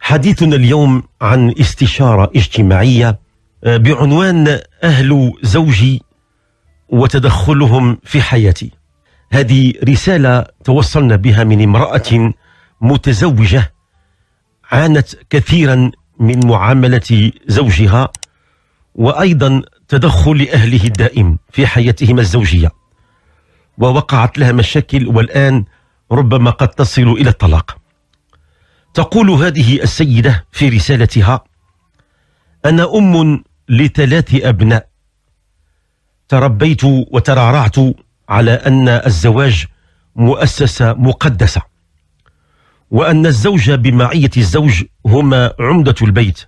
حديثنا اليوم عن استشارة اجتماعية آه، بعنوان أهل زوجي وتدخلهم في حياتي هذه رسالة توصلنا بها من امرأة متزوجة عانت كثيرا من معاملة زوجها وأيضا تدخل أهله الدائم في حياتهما الزوجية ووقعت لها مشاكل والآن ربما قد تصل إلى الطلاق تقول هذه السيدة في رسالتها أنا أم لثلاث أبناء تربيت وترعرعت على أن الزواج مؤسسة مقدسة وأن الزوج بمعية الزوج هما عمدة البيت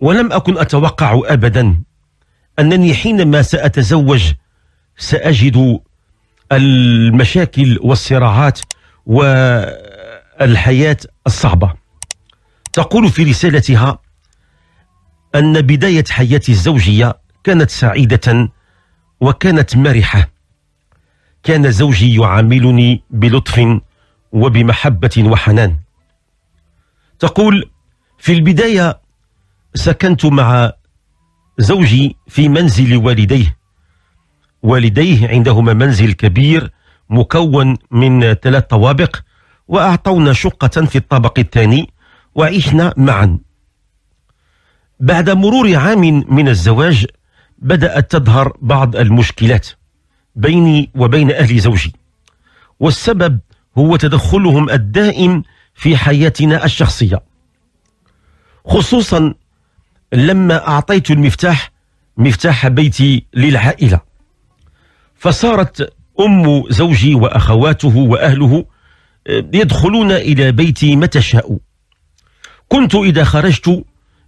ولم أكن أتوقع أبدا أنني حينما سأتزوج سأجد المشاكل والصراعات والحياة الصعبة تقول في رسالتها أن بداية حياتي الزوجية كانت سعيدة وكانت مرحة كان زوجي يعاملني بلطف وبمحبة وحنان تقول في البداية سكنت مع زوجي في منزل والديه والديه عندهما منزل كبير مكون من ثلاث طوابق وأعطونا شقة في الطابق الثاني وعشنا معا بعد مرور عام من الزواج بدأت تظهر بعض المشكلات بيني وبين أهل زوجي والسبب هو تدخلهم الدائم في حياتنا الشخصية خصوصا لما أعطيت المفتاح مفتاح بيتي للعائلة فصارت أم زوجي وأخواته وأهله يدخلون إلى بيتي متى شاءوا كنت إذا خرجت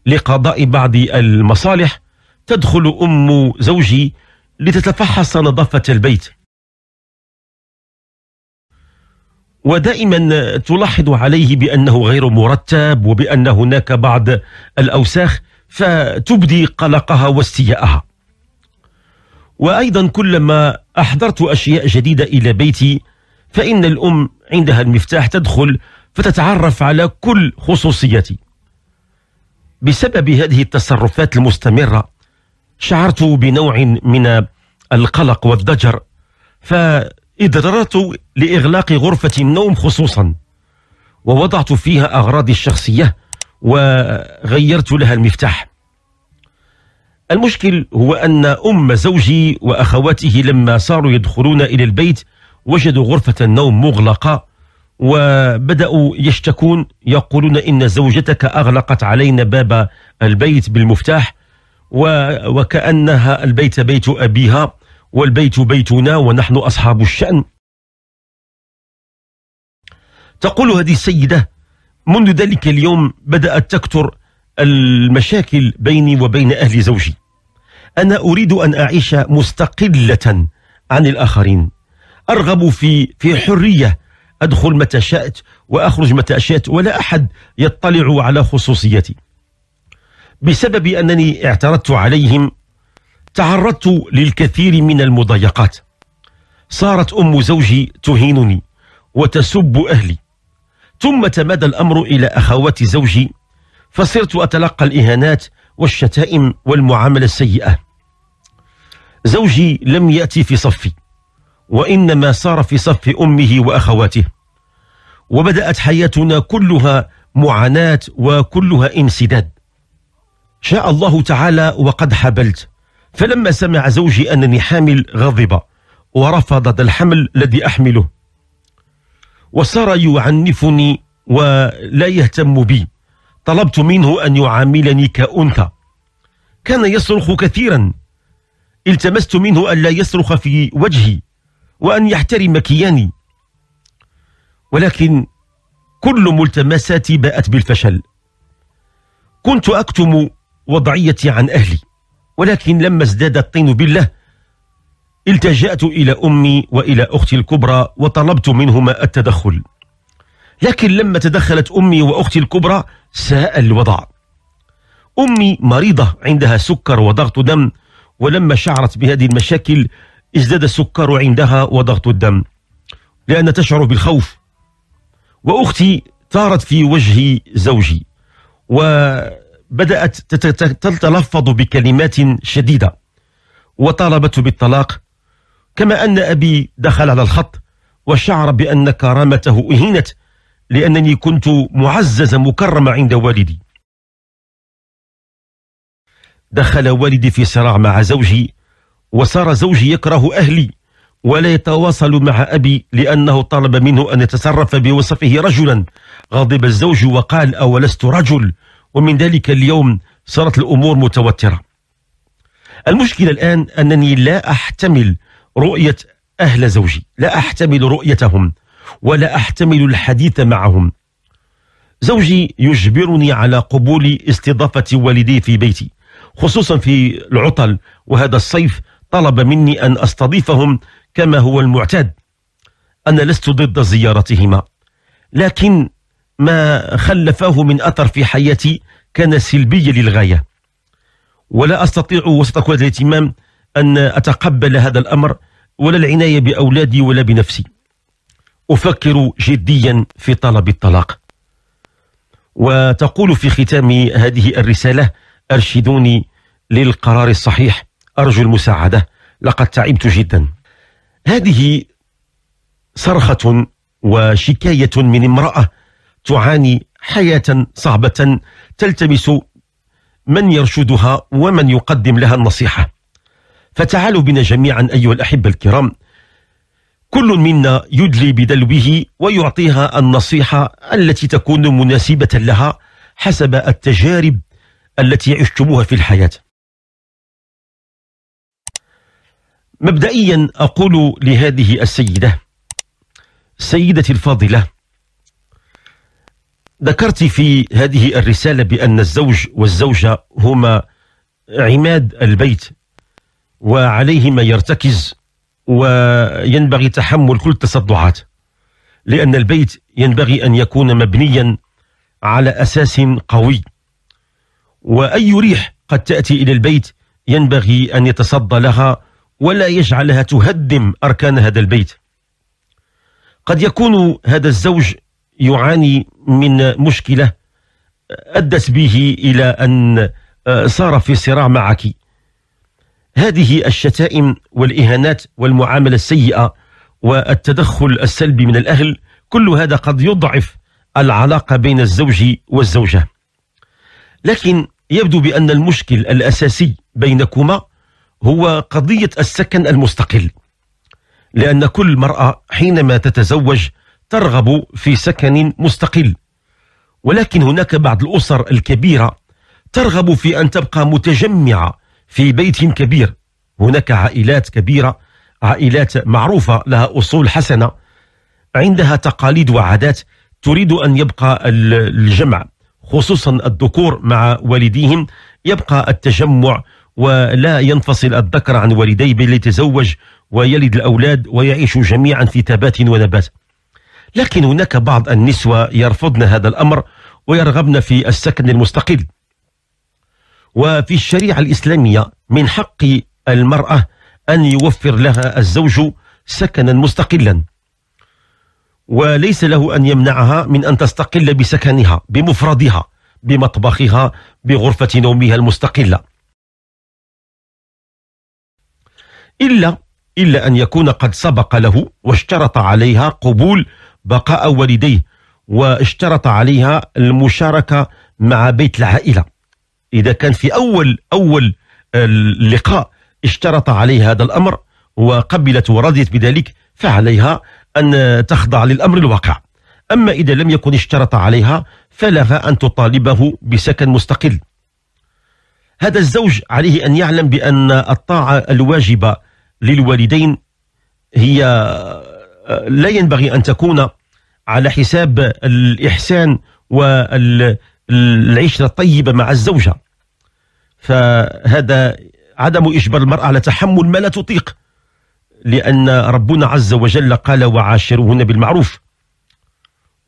لقضاء بعض المصالح تدخل أم زوجي لتتفحص نظافة البيت ودائما تلاحظ عليه بأنه غير مرتب وبأن هناك بعض الأوساخ فتبدي قلقها واستياءها وأيضا كلما أحضرت أشياء جديدة إلى بيتي فإن الأم عندها المفتاح تدخل فتتعرف على كل خصوصيتي بسبب هذه التصرفات المستمرة شعرت بنوع من القلق والضجر فإضطررت لإغلاق غرفة النوم خصوصا ووضعت فيها أغراضي الشخصية وغيرت لها المفتاح المشكل هو أن أم زوجي وأخواته لما صاروا يدخلون إلى البيت وجدوا غرفة النوم مغلقة وبدأوا يشتكون يقولون إن زوجتك أغلقت علينا باب البيت بالمفتاح وكأنها البيت بيت أبيها والبيت بيتنا ونحن أصحاب الشأن تقول هذه السيدة منذ ذلك اليوم بدأت تكثر المشاكل بيني وبين أهل زوجي أنا أريد أن أعيش مستقلة عن الآخرين أرغب في في حرية أدخل متى شئت وأخرج متى شئت ولا أحد يطلع على خصوصيتي بسبب أنني اعترضت عليهم تعرضت للكثير من المضايقات صارت أم زوجي تهينني وتسب أهلي ثم تمادى الأمر إلى أخوات زوجي فصرت أتلقى الإهانات والشتائم والمعاملة السيئة زوجي لم يأتي في صفي وإنما صار في صف أمه وأخواته وبدأت حياتنا كلها معاناة وكلها انسداد شاء الله تعالى وقد حبلت فلما سمع زوجي أنني حامل غضب ورفض الحمل الذي أحمله وصار يعنفني ولا يهتم بي طلبت منه أن يعاملني كأنثى كان يصرخ كثيرا التمست منه أن لا يصرخ في وجهي وأن يحترم كياني ولكن كل ملتمساتي باءت بالفشل كنت أكتم وضعيتي عن أهلي ولكن لما ازداد الطين بالله التجأت إلى أمي وإلى أختي الكبرى وطلبت منهما التدخل لكن لما تدخلت أمي وأختي الكبرى ساء الوضع أمي مريضة عندها سكر وضغط دم ولما شعرت بهذه المشاكل ازداد السكر عندها وضغط الدم لأن تشعر بالخوف وأختي ثارت في وجه زوجي وبدأت تتلفظ بكلمات شديدة وطالبته بالطلاق كما أن أبي دخل على الخط وشعر بأن كرامته أهينت لأنني كنت معززة مكرمة عند والدي دخل والدي في صراع مع زوجي وصار زوجي يكره أهلي ولا يتواصل مع أبي لأنه طلب منه أن يتصرف بوصفه رجلا غضب الزوج وقال أولست رجل ومن ذلك اليوم صارت الأمور متوترة المشكلة الآن أنني لا أحتمل رؤية أهل زوجي لا أحتمل رؤيتهم ولا أحتمل الحديث معهم زوجي يجبرني على قبول استضافة والدي في بيتي خصوصا في العطل وهذا الصيف طلب مني أن أستضيفهم كما هو المعتاد أنا لست ضد زيارتهما لكن ما خلفه من أثر في حياتي كان سلبي للغاية ولا أستطيع وسط كل الاهتمام أن أتقبل هذا الأمر ولا العناية بأولادي ولا بنفسي أفكر جديا في طلب الطلاق وتقول في ختام هذه الرسالة أرشدوني للقرار الصحيح أرجو المساعدة لقد تعبت جدا هذه صرخة وشكاية من امرأة تعاني حياة صعبة تلتمس من يرشدها ومن يقدم لها النصيحة فتعالوا بنا جميعا أيها الأحبة الكرام كل منا يدلي بدلوه ويعطيها النصيحة التي تكون مناسبة لها حسب التجارب التي عشتموها في الحياة مبدئيا أقول لهذه السيدة سيدتي الفاضلة ذكرت في هذه الرسالة بأن الزوج والزوجة هما عماد البيت وعليهما يرتكز وينبغي تحمل كل التصدعات لأن البيت ينبغي أن يكون مبنيا على أساس قوي وأي ريح قد تأتي إلى البيت ينبغي أن يتصدى لها ولا يجعلها تهدم أركان هذا البيت قد يكون هذا الزوج يعاني من مشكلة أدت به إلى أن آه، صار في صراع معك هذه الشتائم والإهانات والمعاملة السيئة والتدخل السلبي من الأهل كل هذا قد يضعف العلاقة بين الزوج والزوجة لكن يبدو بأن المشكل الأساسي بينكما هو قضية السكن المستقل لأن كل مرأة حينما تتزوج ترغب في سكن مستقل ولكن هناك بعض الأسر الكبيرة ترغب في أن تبقى متجمعة في بيت كبير هناك عائلات كبيرة عائلات معروفة لها أصول حسنة عندها تقاليد وعادات تريد أن يبقى الجمع خصوصا الذكور مع والديهم يبقى التجمع ولا ينفصل الذكر عن والديه بل يتزوج ويلد الأولاد ويعيش جميعا في تبات ونبات لكن هناك بعض النسوة يرفضن هذا الأمر ويرغبن في السكن المستقل وفي الشريعة الإسلامية من حق المرأة أن يوفر لها الزوج سكنا مستقلا وليس له أن يمنعها من أن تستقل بسكنها بمفردها بمطبخها بغرفة نومها المستقلة إلا إلا أن يكون قد سبق له واشترط عليها قبول بقاء والديه واشترط عليها المشاركة مع بيت العائلة إذا كان في أول أول اللقاء آه، اشترط عليه هذا الأمر وقبلت ورضيت بذلك فعليها أن تخضع للأمر الواقع أما إذا لم يكن اشترط عليها فلها أن تطالبه بسكن مستقل هذا الزوج عليه أن يعلم بأن الطاعة الواجبة للوالدين هي لا ينبغي أن تكون على حساب الإحسان والعشرة الطيبة مع الزوجة فهذا عدم إجبار المرأة على تحمل ما لا تطيق لأن ربنا عز وجل قال وعاشرهن بالمعروف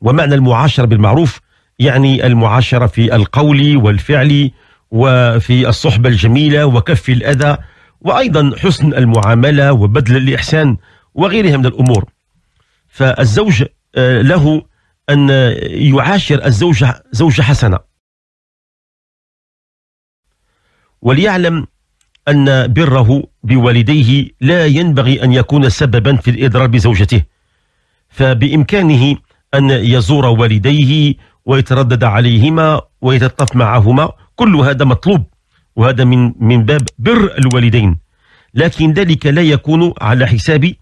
ومعنى المعاشرة بالمعروف يعني المعاشرة في القول والفعل وفي الصحبة الجميلة وكف الأذى وأيضا حسن المعاملة وبذل الإحسان وغيرها من الأمور فالزوج آه، له أن يعاشر الزوجة زوجة حسنة وليعلم أن بره بوالديه لا ينبغي أن يكون سببا في الإضرار بزوجته فبإمكانه أن يزور والديه ويتردد عليهما ويتطف معهما كل هذا مطلوب وهذا من من باب بر الوالدين لكن ذلك لا يكون على حساب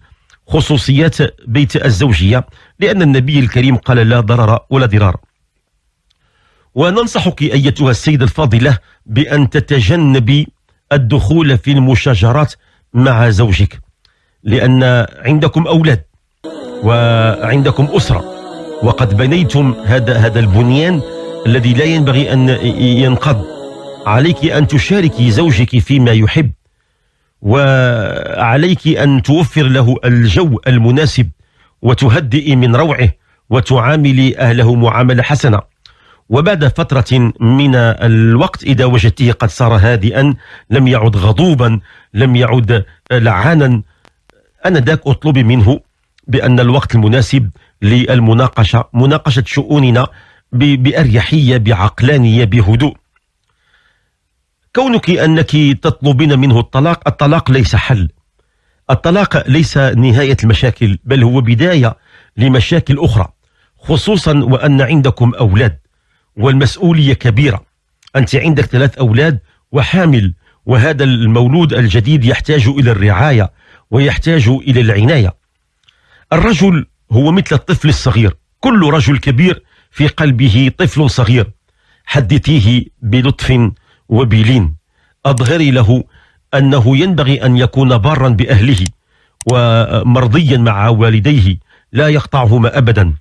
خصوصيات بيت الزوجية لأن النبي الكريم قال لا ضرر ولا ضرار وننصحك أيتها السيدة الفاضلة بأن تتجنبي الدخول في المشاجرات مع زوجك لأن عندكم أولاد وعندكم أسرة وقد بنيتم هذا هذا البنيان الذي لا ينبغي أن ينقض عليك أن تشاركي زوجك فيما يحب وعليك أن توفر له الجو المناسب وتهدئي من روعه وتعاملي أهله معاملة حسنة وبعد فترة من الوقت إذا وجدته قد صار هادئا لم يعد غضوبا لم يعد لعانا أنا ذاك أطلب منه بأن الوقت المناسب للمناقشة مناقشة شؤوننا بأريحية بعقلانية بهدوء كونك أنك تطلبين منه الطلاق الطلاق ليس حل الطلاق ليس نهاية المشاكل بل هو بداية لمشاكل أخرى خصوصا وأن عندكم أولاد والمسؤولية كبيرة أنت عندك ثلاث أولاد وحامل وهذا المولود الجديد يحتاج إلى الرعاية ويحتاج إلى العناية الرجل هو مثل الطفل الصغير كل رجل كبير في قلبه طفل صغير حدثيه بلطف وبلين أظهري له أنه ينبغي أن يكون بارا بأهله ومرضيا مع والديه لا يقطعهما أبدا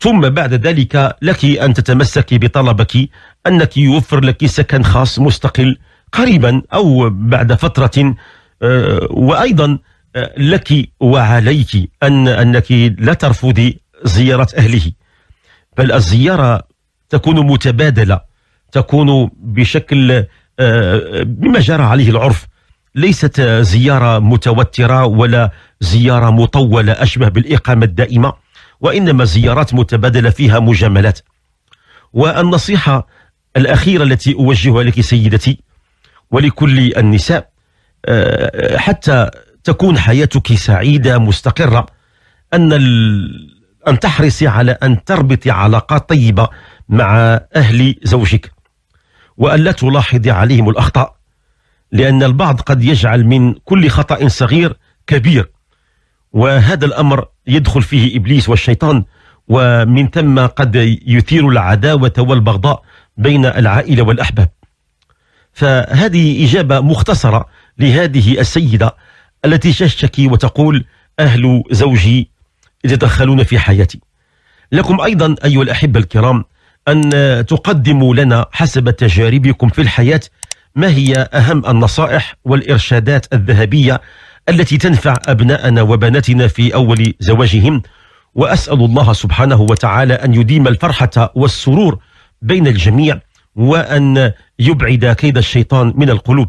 ثم بعد ذلك لك أن تتمسكي بطلبك أنك يوفر لك سكن خاص مستقل قريبا أو بعد فترة آه، وأيضا لك وعليك أن أنك لا ترفضي زيارة أهله بل الزيارة تكون متبادلة تكون بشكل آه، بما جرى عليه العرف ليست زيارة متوترة ولا زيارة مطولة أشبه بالإقامة الدائمة وإنما زيارات متبادلة فيها مجاملات والنصيحة الأخيرة التي أوجهها لك سيدتي ولكل النساء آه، حتى تكون حياتك سعيدة مستقرة أن ال... أن تحرصي على أن تربطي علاقات طيبة مع أهل زوجك وأن لا تلاحظي عليهم الأخطاء لأن البعض قد يجعل من كل خطأ صغير كبير وهذا الأمر يدخل فيه إبليس والشيطان ومن ثم قد يثير العداوة والبغضاء بين العائلة والأحباب فهذه إجابة مختصرة لهذه السيدة التي تشتكي وتقول أهل زوجي يتدخلون في حياتي لكم أيضا أيها الأحبة الكرام أن تقدموا لنا حسب تجاربكم في الحياة ما هي أهم النصائح والإرشادات الذهبية التي تنفع أبناءنا وبناتنا في أول زواجهم وأسأل الله سبحانه وتعالى أن يديم الفرحة والسرور بين الجميع وأن يبعد كيد الشيطان من القلوب